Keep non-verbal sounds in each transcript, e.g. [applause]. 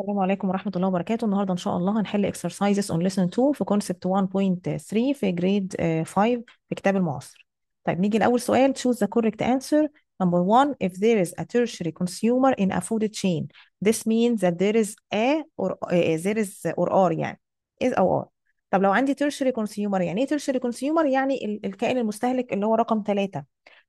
السلام عليكم ورحمة الله وبركاته النهاردة إن شاء الله هنحل exercises on lesson 2 في concept 1.3 في grade 5 في كتاب المعاصر طيب نيجي لأول سؤال choose the correct answer number one if there is a tertiary consumer in a food chain this means that there is a or uh, there is or are يعني is or are طب لو عندي tertiary consumer يعني إيه tertiary consumer يعني الكائن المستهلك اللي هو رقم ثلاثة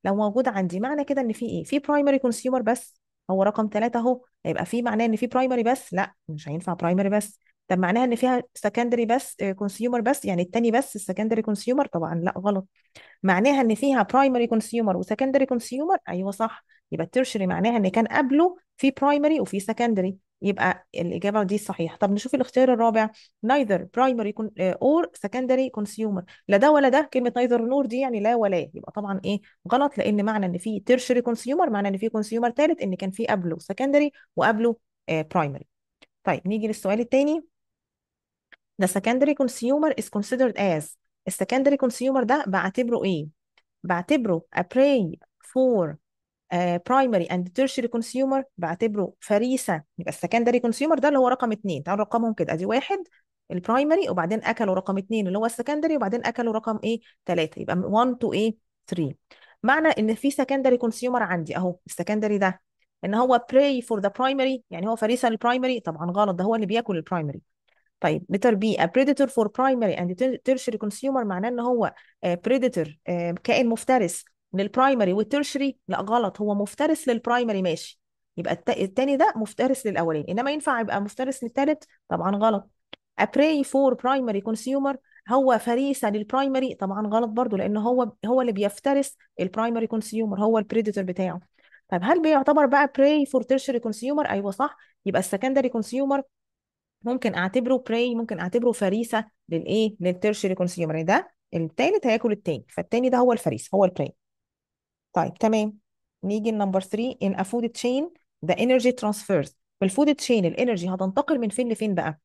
لو موجود عندي معنى كده إن في إيه في primary consumer بس هو رقم ثلاثة اهو هيبقى في معناه ان في برايمري بس لا مش هينفع برايمري بس طب معناها ان فيها سكندري بس كونسيومر آه، بس يعني التاني بس السكندري كونسيومر طبعا لا غلط معناها ان فيها برايمري كونسيومر وسكندري كونسيومر ايوه صح يبقى التيرشري معناها ان كان قبله في برايمري وفي سكندري يبقى الإجابة دي صحيحة طب نشوف الاختيار الرابع neither primary آه، or secondary consumer لا ده ولا ده كلمة neither nor دي يعني لا ولا يبقى طبعا إيه غلط لأن معنى إن في tertiary consumer معنى إن في consumer تالت إن كان في قبله secondary وقبله آه، primary طيب نيجي للسؤال الثاني The secondary consumer is considered as السكندري كونسيومر ده بعتبره إيه؟ بعتبره a prey for برايمري اند تيرشري كونسيومر بعتبره فريسه يبقى السكندري كونسيومر ده اللي هو رقم اثنين تعالوا رقمهم كده ادي واحد البرايمري وبعدين اكلوا رقم اثنين اللي هو السكندري وبعدين اكلوا رقم ايه ثلاثه يبقى 1 تو ايه 3 معنى ان في سكندري كونسيومر عندي اهو السكندري ده ان هو براي فور ذا برايمري يعني هو فريسه للبرايمري طبعا غلط ده هو اللي بياكل البرايمري طيب لتر بي ا predator فور برايمري اند تيرشري كونسيومر معناه ان هو بريدتور آه، آه، كائن مفترس من البرايمري والترشري لا غلط هو مفترس للبرايمري ماشي يبقى الثاني ده مفترس للاولاني انما ينفع يبقى مفترس للثالث طبعا غلط ابري فور برايمري كونسيومر هو فريسه للبرايمري طبعا غلط برضو لان هو هو اللي بيفترس البرايمري كونسيومر هو البريدتور بتاعه طيب هل بيعتبر بقى براي فور تيرشري كونسيومر ايوه صح يبقى السكندري كونسيومر ممكن اعتبره براي ممكن اعتبره فريسه للايه للتيرشري يعني كونسيومر ده الثالث هياكل الثاني فالثاني ده هو الفريسه هو البراي طيب تمام نيجي لنمبر 3 in a food chain the energy transfers في الفود تشين الانرجي هتنتقل من فين لفين بقى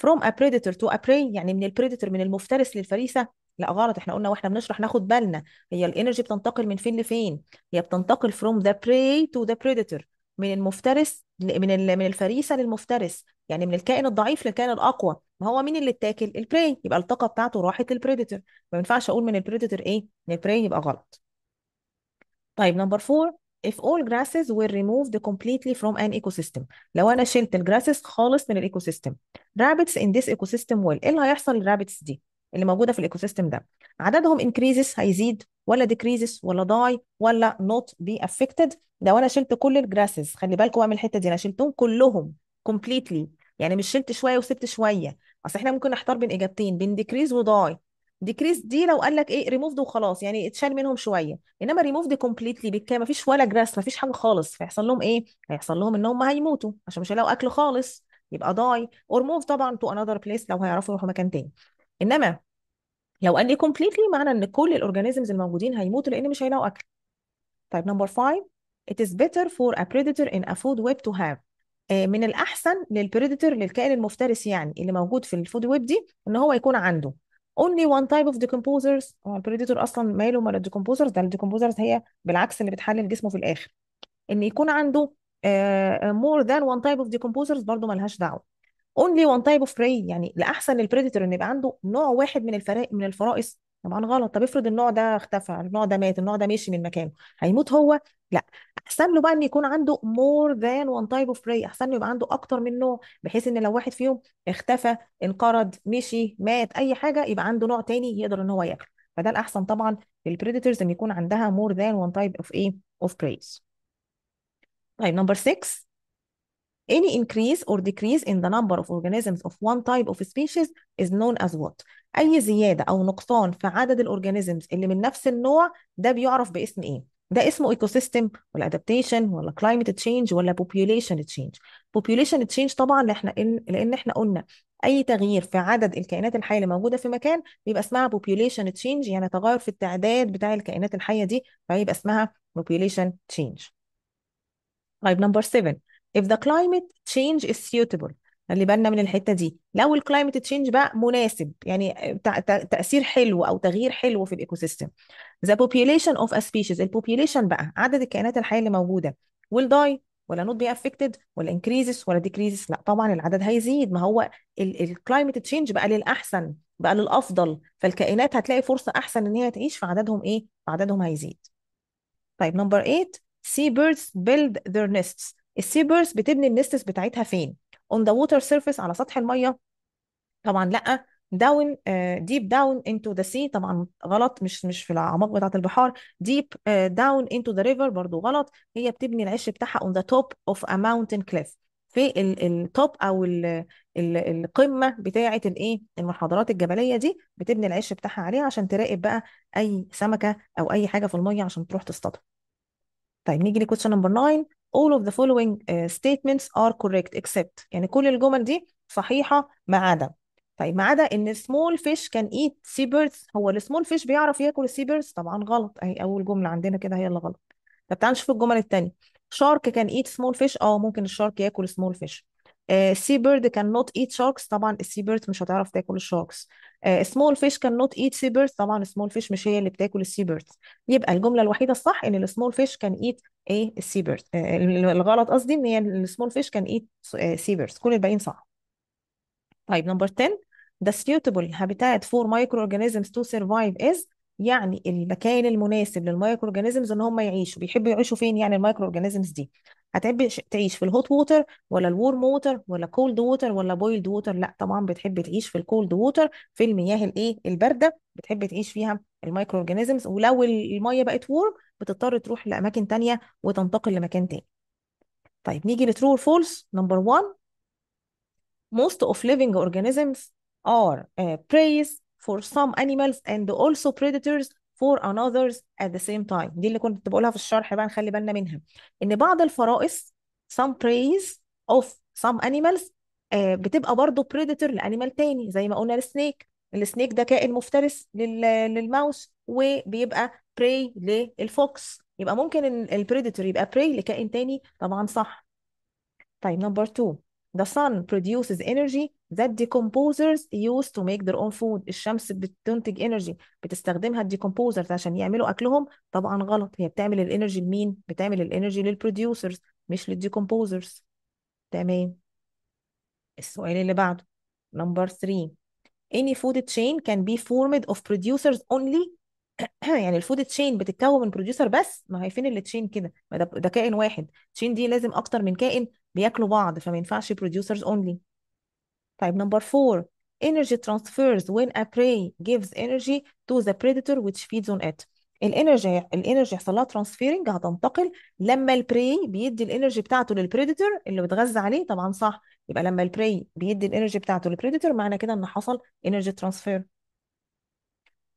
from a predator to a prey يعني من البريدتور من المفترس للفريسه لا غلط احنا قلنا واحنا بنشرح ناخد بالنا هي الانرجي بتنتقل من فين لفين هي بتنتقل from the prey to the predator من المفترس من من الفريسه للمفترس يعني من الكائن الضعيف للكائن الاقوى ما هو مين اللي اتاكل البري يبقى الطاقه بتاعته راحت للبريدتور ما ينفعش اقول من البريدتور ايه من البري يبقى غلط طيب نمبر 4 if all grasses were removed completely from an ecosystem لو انا شلت الجراسز خالص من الايكو سيستم rabbits in this ecosystem will ايه اللي هيحصل للرابتس دي اللي موجوده في الايكو سيستم ده عددهم increases هيزيد ولا decreases ولا die ولا not be affected لو انا شلت كل الجراسز خلي بالكم بقى من الحته دي انا شلتهم كلهم completely يعني مش شلت شويه وسبت شويه اصل احنا ممكن نحتار بين اجابتين بين decrease وداي ديكريس دي لو قال لك ايه ريموف وخلاص يعني اتشال منهم شويه انما ريموف كومبليتلي بالكامل مفيش ولا جراس مفيش حاجه خالص فيحصل لهم ايه هيحصل لهم ان هم هيموتوا عشان مش هيلاقوا اكل خالص يبقى داي اور موف طبعا تو انذر بليس لو هيعرفوا يروحوا مكان تاني انما لو قال لي كومبليتلي معنى ان كل الاورجانيزمز الموجودين هيموتوا لان مش هيلاقوا اكل طيب نمبر 5 it is better for a predator in a food web to have آه، من الاحسن للبريدتور للكائن المفترس يعني اللي موجود في الفود ويب دي ان هو يكون عنده only one type of decomposers هو البريديتور اصلا ماله مال الديكومبوزرز ده الديكومبوزرز هي بالعكس اللي بتحلل جسمه في الاخر ان يكون عنده مور ذان وان تايب اوف ديكومبوزرز برضه مالهاش دعوه اونلي وان تايب اوف براي يعني الاحسن للبريديتور ان يبقى عنده نوع واحد من الفرائس من الفرائس طبعا غلط طب افرض النوع ده اختفى النوع ده مات النوع ده مشي من مكانه هيموت هو لا احسن له بقى ان يكون عنده مور ذان وان تايب اوف براي احسن له يبقى عنده اكتر من نوع بحيث ان لو واحد فيهم اختفى انقرض مشي مات اي حاجه يبقى عنده نوع تاني يقدر ان هو ياكله فده الاحسن طبعا في ان يكون عندها مور ذان وان تايب اوف ايه اوف براي طيب نمبر 6 Any increase or decrease in the number of organisms of one type of species is known as what? أي زيادة أو نقصان في عدد الأورجانيزمز اللي من نفس النوع ده بيعرف باسم إيه؟ ده اسمه ايكو سيستم ولا ادابتيشن ولا كلايمت تشينج ولا بوبيوليشن تشينج بوبيوليشن تشينج طبعا احنا إن لان احنا قلنا اي تغيير في عدد الكائنات الحيه اللي موجوده في مكان بيبقى اسمها بوبيوليشن تشينج يعني تغير في التعداد بتاع الكائنات الحيه دي فيبقى اسمها population change طيب نمبر 7 if the climate change is suitable خلي بالنا من الحته دي لو الكلايمت تشينج بقى مناسب يعني تاثير حلو او تغيير حلو في الايكو سيستم the population of a species ال population بقى عدد الكائنات الحيه اللي موجوده will die ولا not be affected ولا increases ولا decreases لا طبعا العدد هيزيد ما هو climate تشينج بقى للاحسن بقى للافضل فالكائنات هتلاقي فرصه احسن ان هي تعيش فعددهم ايه فعددهم هيزيد طيب نمبر 8 birds build their nests السيبرز بتبني النستس بتاعتها فين on the water surface على سطح الميه طبعا لا داون ديب داون انتو ذا سي طبعا غلط مش مش في الاعماق بتاعه البحار ديب داون انتو ذا ريفر برضو غلط هي بتبني العش بتاعها اون ذا توب اوف ا ماونتن كليف في التوب او القمه بتاعه الايه المنحدرات الجبليه دي بتبني العش بتاعها عليها عشان تراقب بقى اي سمكه او اي حاجه في الميه عشان تروح تصطادها طيب نيجي لكويشن نمبر 9 all of the following uh, statements are correct except يعني كل الجمل دي صحيحه ما عدا طيب ما عدا ان سمول فيش كان ايت سي بيردز هو السمول فيش بيعرف ياكل السي بيردز طبعا غلط اهي اول جمله عندنا كده هي اللي غلط طب تعال نشوف الجمل الثانيه شارك كان ايت سمول فيش اه ممكن الشارك ياكل سمول فيش سي بيرد كان نوت ايت شاركس طبعا السي بيرد مش هتعرف تاكل الشاركس سمول فيش كان نوت ايت سي بيرد طبعا السمول فيش مش هي اللي بتاكل السي بيرد يبقى الجمله الوحيده الصح ان السمول فيش كان ايت ايه السي بيرد الغلط قصدي ان هي السمول فيش كان ايت سي بيرد كل الباقيين صح طيب نمبر 10 the suitable habitat for microorganisms to survive is يعني المكان المناسب للمايكرو اورجانيزمز ان هم يعيشوا بيحبوا يعيشوا فين يعني المايكرو اورجانيزمز دي هتحب تعيش في الهوت ووتر ولا الورم ووتر ولا كولد ووتر ولا بويلد ووتر لا طبعا بتحب تعيش في الكولد ووتر في المياه الايه البارده بتحب تعيش فيها المايكرو اورجانيزمز ولو الميه بقت وورم بتضطر تروح لاماكن ثانيه وتنتقل لمكان ثاني طيب نيجي لترو فولس نمبر 1 most of living organisms are uh, prey for some animals and also predators for others at the same time دي اللي كنت بقولها في الشرح بقى نخلي بالنا منها ان بعض الفرائس some prey of some animals uh, بتبقى برضه predator لانيمال تاني زي ما قلنا السنيك السنيك ده كائن مفترس للماوس وبيبقى prey للفوكس يبقى ممكن البريدتور يبقى prey لكائن تاني طبعا صح طيب نمبر 2 The sun produces energy that decomposers use to make their own food الشمس بتنتج energy بتستخدمها الديكومبوزرز عشان يعملوا أكلهم طبعا غلط هي بتعمل الانرجي لمين؟ بتعمل الانرجي للبروديوسرز مش للديكومبوزرز تمام السؤال اللي بعده number 3 any food chain can be formed of producers only [clears throat] يعني الفود تشين بتتكون من بروديوسر بس ما هي فين التشين كده ما ده, ده كائن واحد تشين دي لازم اكتر من كائن بياكلوا بعض فما ينفعش بروديوسرز اونلي طيب نمبر 4 energy transfers when a prey gives energy to the predator which feeds on it الانرجي الانرجي يحصل لها ترانسفيرنج هتنتقل لما البري بيدي الانرجي بتاعته للبريدتور اللي بتغذى عليه طبعا صح يبقى لما البري بيدي الانرجي بتاعته للبريدتور معنى كده ان حصل انرجي ترانسفير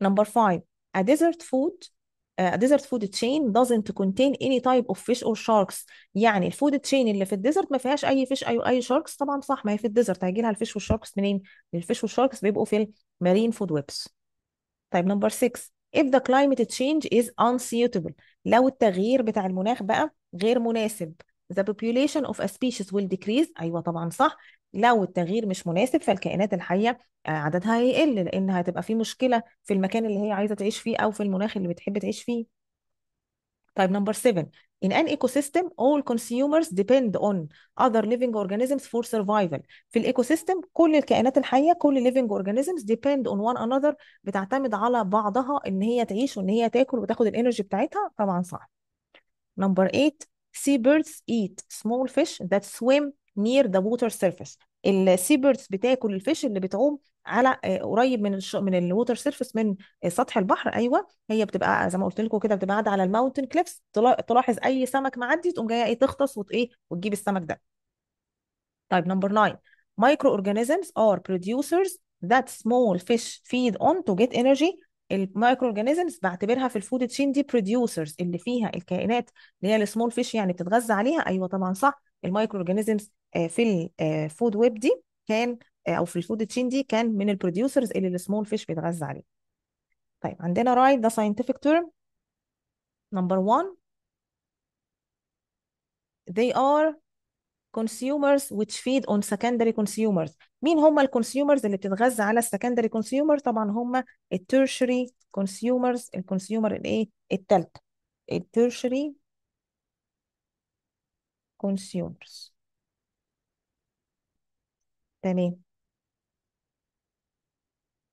نمبر 5 a desert food uh, a desert food chain doesn't contain any type of fish or sharks يعني الفود تشين اللي في الديزرت ما فيهاش اي فيش اي اي شاركس طبعا صح ما هي في الديزرت هيجي لها الفيش والشاركس منين الفيش والشاركس بيبقوا في المارين فود ويبس طيب نمبر 6 if the climate change is unsuitable لو التغيير بتاع المناخ بقى غير مناسب the population of a species will decrease ايوه طبعا صح لو التغيير مش مناسب فالكائنات الحيه آه، عددها هيقل لان هتبقى في مشكله في المكان اللي هي عايزه تعيش فيه او في المناخ اللي بتحب تعيش فيه طيب نمبر 7 In an ecosystem, all consumers depend on other living organisms for survival. في الايكوسيستم كل الكائنات الحيه كل living organisms depend on one another بتعتمد على بعضها ان هي تعيش وان هي تاكل وتاخد الانرجي بتاعتها طبعا صح. نمبر 8 Seabirds eat small fish that swim near the water surface السيبرز بتاكل الفيش اللي بتعوم على آه، قريب من الش... من الووتر سيرفيس من آه، سطح البحر ايوه هي بتبقى آه، زي ما قلت لكم كده بتبقى قاعده على الماونتن كليفز تلاحظ اي سمك معدي تقوم جايه ايه تغطس وايه وتجيب السمك ده طيب نمبر 9 مايكرو اورجانيزمز ار بروديوسرز ذات سمول فيش فيد اون تو جيت انرجي المايكرو اورجانيزمز بعتبرها في الفود تشين دي بروديوسرز اللي فيها الكائنات اللي هي السمول فيش يعني بتتغذى عليها ايوه طبعا صح المايكرو اورجانيزمز آه، في الفود ويب آه، دي كان آه، او في الفود تشين دي كان من البروديوسرز اللي السمول فيش بيتغذى عليه طيب عندنا رايت ده ساينتفك تيرم نمبر 1 they are consumers which feed on secondary consumers مين هم الكونسيومرز اللي بتتغذى على السكندري كونسيومر طبعا هم التيرشري كونسيومرز الكونسيومر الايه التالت التيرشري كونسيومرز تمام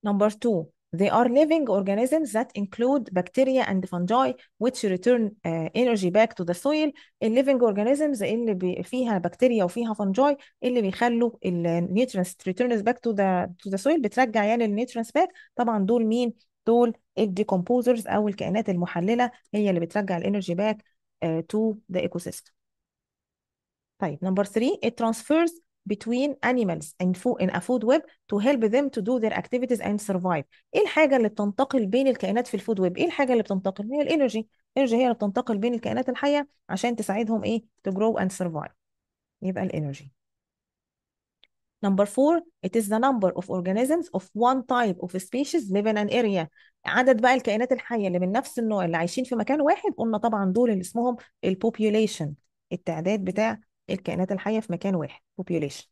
Number two, they are living organisms that include bacteria and fungi which return uh, energy back to the soil. living organisms اللي فيها بكتيريا وفيها فنجاي اللي بيخلوا nutrients returns back to the to the soil بترجع يعني nutrients back طبعا دول مين؟ دول الديكومبوزرز او الكائنات المحلله هي اللي بترجع الانرجي باك uh, to the ecosystem. طيب number 3 it transfers between animals food in a food web to help them to do their activities and survive ايه الحاجه اللي بتنتقل بين الكائنات في الفود ويب ايه الحاجه اللي بتنتقل هي الانرجي الانرجي هي اللي بتنتقل بين الكائنات الحيه عشان تساعدهم ايه to grow and survive يبقى الانرجي Number four, it is the number of organisms of one type of species live in an area. عدد بقى الكائنات الحية اللي من نفس النوع اللي عايشين في مكان واحد قلنا طبعا دول اللي اسمهم البوبيوليشن التعداد بتاع الكائنات الحية في مكان واحد population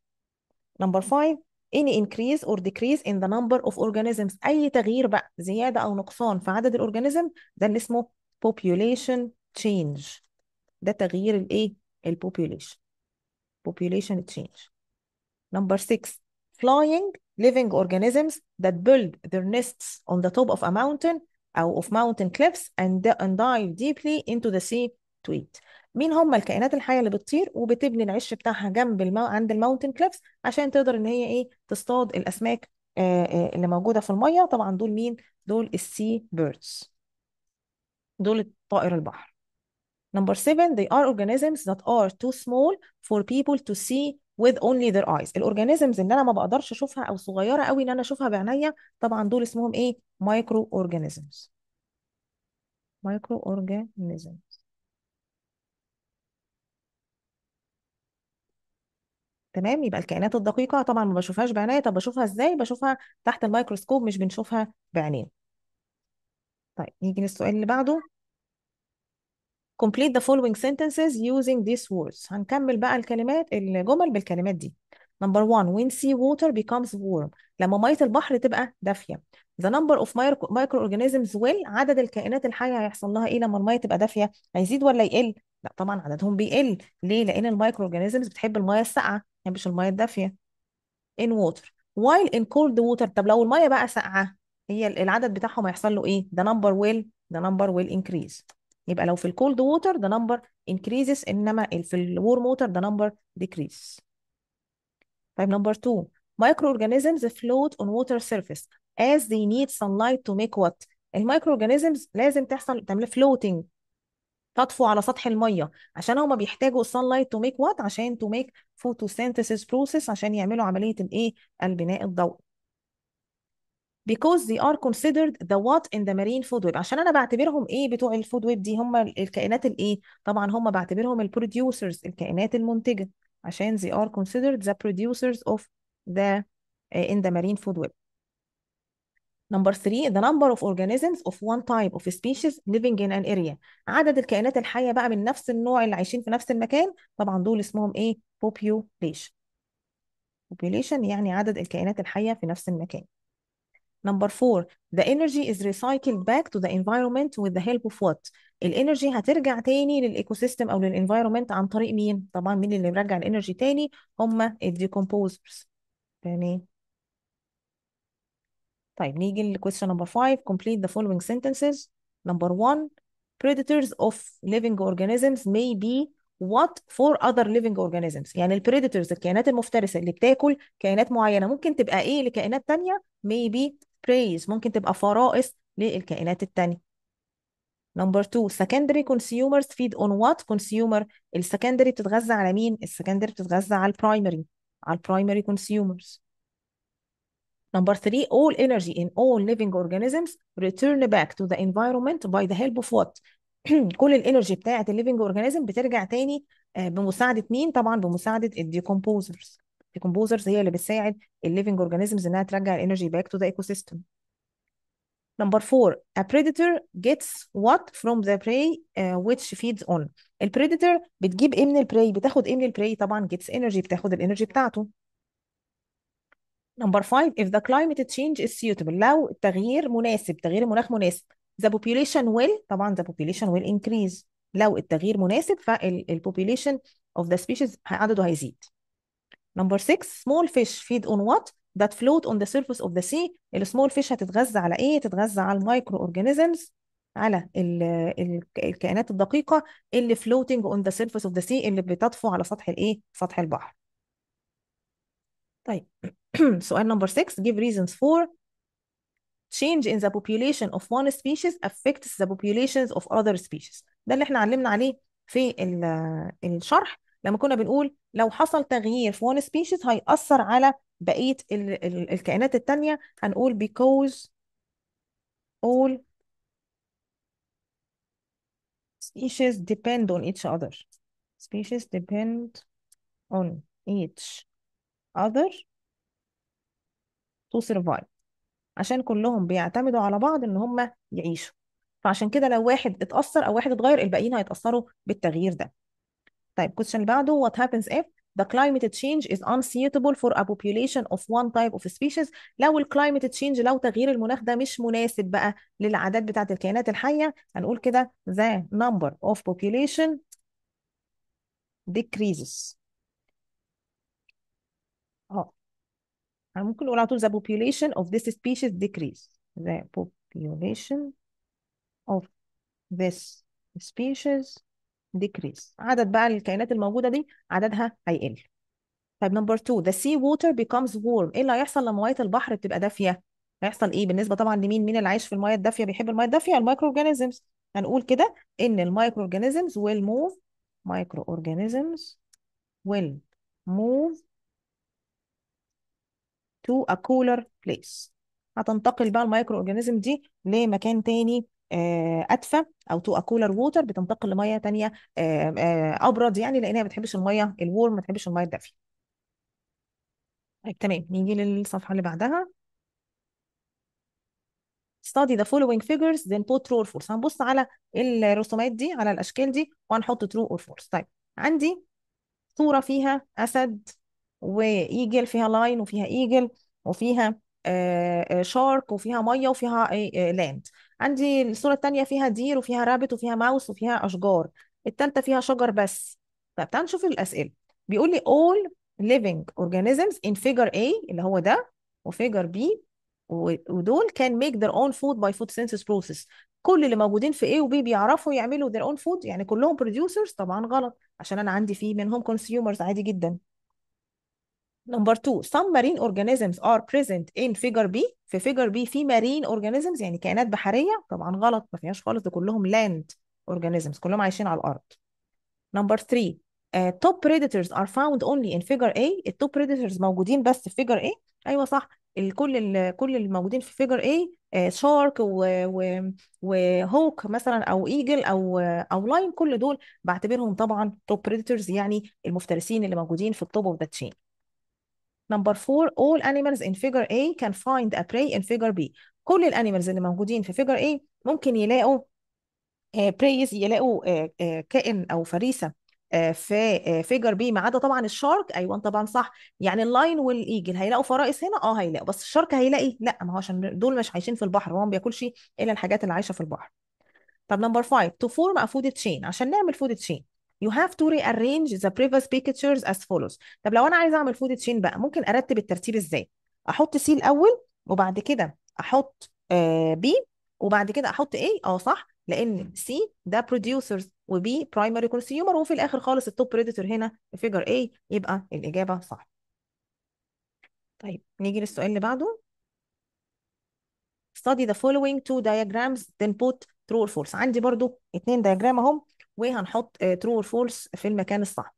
number five any increase or decrease in the number of organisms أي تغيير بقى زيادة أو نقصان في عدد الأورجانيزم ده اللي اسمه population change ده تغيير الإيه؟ ال population change number six flying living organisms that build their nests on the top of a mountain أو of mountain cliffs and, and dive deeply into the sea to eat مين هم الكائنات الحيه اللي بتطير وبتبني العش بتاعها جنب المو... عند الماونتن كليفز عشان تقدر ان هي ايه تصطاد الاسماك اللي موجوده في الميه طبعا دول مين دول السي بيردز دول طائر البحر Number seven, they are organisms that are too small for people to see with only their eyes. الاورجانيزمز اللي انا ما بقدرش اشوفها او صغيره قوي ان انا اشوفها بعينيا طبعا دول اسمهم ايه؟ مايكرو اورجانيزمز. مايكرو اورجانيزمز. تمام يبقى الكائنات الدقيقة طبعا ما بشوفهاش بعناية طب بشوفها ازاي بشوفها تحت الميكروسكوب مش بنشوفها بعينين طيب نيجي للسؤال اللي بعده complete the following sentences using these words هنكمل بقى الكلمات الجمل بالكلمات دي number one when sea water becomes warm لما مية البحر تبقى دافية the number of microorganisms will عدد الكائنات الحية هيحصل لها ايه لما المية تبقى دافية هيزيد ولا يقل لا طبعا عددهم بيقل ليه لان المايكرو اورجانيزمز بتحب الميه الساقعه ما بتحبش الميه الدافيه in water while in cold water طب لو الميه بقى ساقعه هي العدد بتاعهم هيحصل له ايه ده نمبر ويل ده نمبر ويل انكريز يبقى لو في الكولد ووتر ده نمبر increases انما في الورم ووتر ده نمبر ديكريز طيب number two microorganisms float on water surface as they need sunlight to make what المايكرو اورجانيزمز لازم تحصل تعمل floating تطفو على سطح الميه عشان هما بيحتاجوا sunlight تو ميك وات عشان تو ميك فوتوسينثيسيس بروسيس عشان يعملوا عمليه الايه البناء الضوئي because they are considered the what in the marine food web عشان انا بعتبرهم ايه بتوع الفود ويب دي هم الكائنات الايه طبعا هم بعتبرهم البروديوسرز الكائنات المنتجه عشان they are considered the producers of the uh, in the marine food web نمبر 3 the number of organisms of one type of species living in an area عدد الكائنات الحية بقى من نفس النوع اللي عايشين في نفس المكان طبعا دول اسمهم ايه population population يعني عدد الكائنات الحية في نفس المكان نمبر 4 the energy is recycled back to the environment with the help of what الانرجي هترجع تاني للايكو سيستم او للانفايرمنت عن طريق مين طبعا مين اللي بيرجع الانرجي تاني هم الديكومبوزرز تمام طيب نيجي ل question number 5 complete the following sentences number 1 predators of living organisms may be what for other living organisms يعني البريدتورز الكائنات المفترسه اللي بتاكل كائنات معينه ممكن تبقى ايه لكائنات تانية be preys ممكن تبقى فرائس للكائنات التانية number 2 secondary consumers feed on what consumer السكندري بتتغذى على مين السكندري بتتغذى على البرايمري على البرايمري consumers Number three, all energy in all living organisms return back to the environment by the help of what? [clears throat] كل الانرجي بتاعه الليفنج اورجانيزم بترجع تاني آه، بمساعده مين؟ طبعا بمساعده الديكومبوزرز. الديكومبوزرز هي اللي بتساعد الليفنج اورجانيزمز انها ترجع الانرجي باك تو ذا ايكو سيستم. Number four, a predator gets what from the prey uh, which feeds on. البريدتور بتجيب ايه من البري؟ بتاخد ايه من البري؟ طبعا gets energy بتاخد الانرجي بتاعته. نمبر 5 if the climate change is suitable لو التغيير مناسب تغيير المناخ مناسب the population will طبعا the population will increase لو التغيير مناسب population of the species عدده هيزيد نمبر 6 small fish feed on what that float on the surface of the sea small fish هتتغذى على ايه تتغذى على المايكرو اورجانيزمز على ال ال الكائنات الدقيقه اللي floating on the surface of the sea اللي بتطفو على سطح الايه سطح البحر طيب سؤال نمبر 6 give reasons for change in the population of one species affects the populations of other species ده اللي احنا علمنا عليه في الشرح لما كنا بنقول لو حصل تغيير في one species هيأثر على بقية الكائنات التانية هنقول because all species depend on each other species depend on each other to survive عشان كلهم بيعتمدوا على بعض ان هم يعيشوا فعشان كده لو واحد اتأثر او واحد اتغير الباقيين هيتأثروا بالتغيير ده طيب كويس اللي بعده what happens if the climate change is unsuitable for a population of one type of species لو climate change لو تغيير المناخ ده مش مناسب بقى للعادات بتاعه الكائنات الحيه هنقول كده the number of population decreases أنا ممكن أقول على طول the population of this species decrease the population of this species decrease عدد بقى الكائنات الموجودة دي عددها هيقل طيب نمبر 2 the sea water becomes warm ايه اللي هيحصل لما ميه البحر بتبقى دافيه هيحصل ايه بالنسبه طبعا لمين مين اللي عايش في الميه الدافيه بيحب الميه الدافيه المايكرو اورجانيزمز هنقول كده ان المايكرو اورجانيزمز will move مايكرو اورجانيزمز will move to a cooler place هتنتقل بقى المايكرو اورجانيزم دي لمكان تاني آه، ادفى او تو كولر ووتر بتنتقل لميه تانية آه، آه، ابرد يعني لانها ما بتحبش الميه الورم ما بتحبش الميه الدافيه طيب تمام نيجي للصفحه اللي بعدها study the following figures then put true or false هنبص على الرسومات دي على الاشكال دي وهنحط true or false طيب عندي صوره فيها اسد وايجل فيها لاين وفيها ايجل وفيها شارك آه، آه، وفيها ميه وفيها لاند آه، عندي الصوره الثانيه فيها دير وفيها رابت وفيها ماوس وفيها اشجار الثالثه فيها شجر بس طب تعال نشوف الاسئله بيقول لي all living organisms in figure A اللي هو ده وفيجر B ودول can make their own food by food synthesis process كل اللي موجودين في A و B بيعرفوا يعملوا their own food يعني كلهم producers طبعا غلط عشان انا عندي فيه منهم consumers عادي جدا نمبر 2 some marine organisms are present in figure B في figure B في marine organisms يعني كائنات بحرية طبعا غلط ما فيهاش خالص ده كلهم land organisms كلهم عايشين على الأرض نمبر 3 توب top predators are found only in figure A التوب predators موجودين بس في figure A أيوه صح الكل كل الموجودين في figure A شارك uh, وهوك مثلا او ايجل او او لاين كل دول بعتبرهم طبعا توب بريدتورز يعني المفترسين اللي موجودين في التوب اوف ذا تشين نمبر 4 all animals in figure A can find a prey in figure B كل الانيمالز اللي موجودين في figure A ممكن يلاقوا بريز آه، يلاقوا آه، آه، كائن او فريسه في فيجر بي ما عدا طبعا الشارك ايوه طبعا صح يعني اللاين والايجل هيلاقوا فرائس هنا اه هيلاقوا بس الشارك هيلاقي لا ما هو عشان دول مش عايشين في البحر هو ما بياكلش الا الحاجات اللي عايشه في البحر طب نمبر 5 تو فورم ا فود تشين عشان نعمل فود تشين you have to rearrange the previous pictures as follows طب لو انا عايزه اعمل فود تشين بقى ممكن ارتب الترتيب ازاي احط سي الاول وبعد كده احط بي آه، وبعد كده احط اي اه صح لان سي ده producers وبي primary consumer وفي الاخر خالص التوب بريديتور هنا فيجر A يبقى الاجابه صح طيب نيجي للسؤال اللي بعده study the following two diagrams then put true or false عندي برضو اتنين دياجرام اهم وهنحط ترو اور فولس في المكان الصح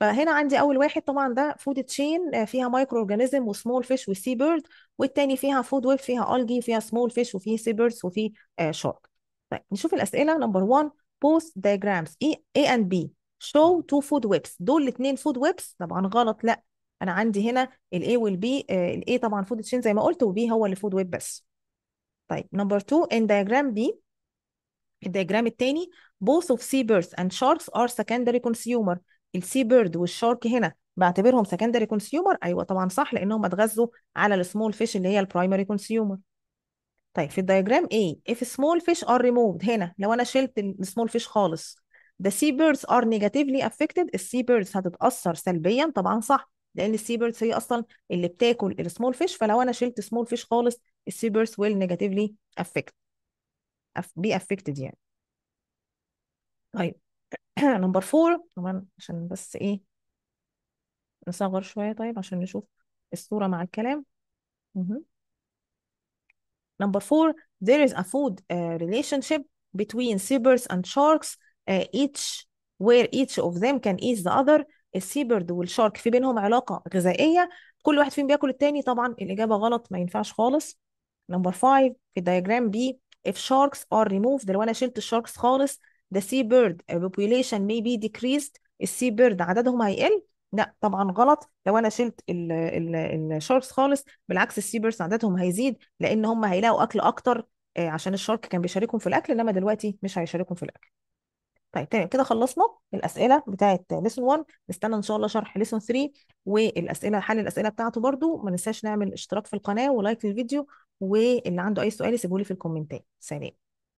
فهنا عندي اول واحد طبعا ده فود تشين آه, فيها مايكرو اورجانيزم وسمول فيش وسي بيرد والتاني فيها فود ويب فيها الجي وفيها سمول فيش وفيه سي بيردز وفيه شارك طيب نشوف الاسئله نمبر 1 بوست دايجرامز اي اي اند بي شو تو فود ويبس دول الاثنين فود ويبس طبعا غلط لا انا عندي هنا الاي والبي آه، الاي طبعا فود تشين زي ما قلت وبي هو اللي فود ويب بس طيب نمبر 2 ان دايجرام بي الدياجرام الثاني both of seabirds and sharks are secondary consumer السي بيرد والشارك هنا بعتبرهم secondary consumer ايوه طبعا صح لانهم اتغذوا على السمول فيش اللي هي البرايمري كونسيومر طيب في الدياجرام A if small fish are removed هنا لو انا شلت السمول فيش خالص the sea birds are negatively affected birds هتتأثر سلبيا طبعا صح لان birds هي اصلا اللي بتاكل السمول فيش فلو انا شلت سمول فيش خالص birds will negatively affect بي افكتد يعني طيب نمبر [clears throat] فور طبعا عشان بس ايه نصغر شوية طيب عشان نشوف الصورة مع الكلام نمبر فور there is a food uh, relationship between seabirds and sharks uh, each where each of them can eat the other السيبرد والشارك في بينهم علاقة غذائية كل واحد فيهم بياكل التاني طبعا الإجابة غلط ما ينفعش خالص نمبر 5 في الدياجرام بي if sharks are removed لو انا شلت الشاركس خالص the sea bird population may be decreased السي بيرد عددهم هيقل لا طبعا غلط لو انا شلت الشاركس خالص بالعكس السي بيرز عددهم هيزيد لان هم هيلاقوا اكل اكتر آه، عشان الشارك كان بيشاركهم في الاكل انما دلوقتي مش هيشاركهم في الاكل طيب تمام كده خلصنا الاسئله بتاعه ليسون 1 نستنى ان شاء الله شرح ليسون 3 والاسئله حل الاسئله بتاعته برده ما ننساش نعمل اشتراك في القناه ولايك للفيديو واللي عنده اي سؤال يسيبه لي في الكومنتات سلام